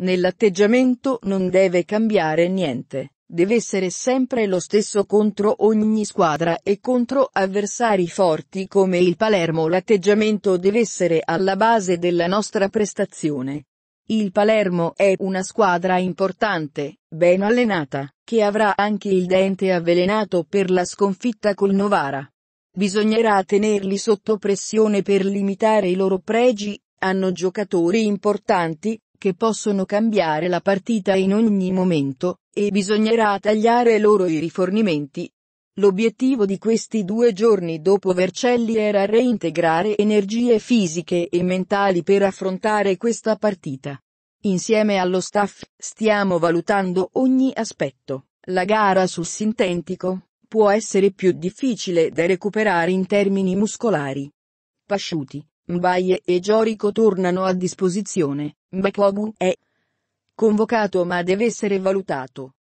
Nell'atteggiamento non deve cambiare niente, deve essere sempre lo stesso contro ogni squadra e contro avversari forti come il Palermo. L'atteggiamento deve essere alla base della nostra prestazione. Il Palermo è una squadra importante, ben allenata, che avrà anche il dente avvelenato per la sconfitta col Novara. Bisognerà tenerli sotto pressione per limitare i loro pregi, hanno giocatori importanti, che possono cambiare la partita in ogni momento, e bisognerà tagliare loro i rifornimenti. L'obiettivo di questi due giorni dopo Vercelli era reintegrare energie fisiche e mentali per affrontare questa partita. Insieme allo staff, stiamo valutando ogni aspetto. La gara sul sintetico può essere più difficile da recuperare in termini muscolari. Pasciuti, Mbaye e Giorico tornano a disposizione, Mbekogu è convocato ma deve essere valutato.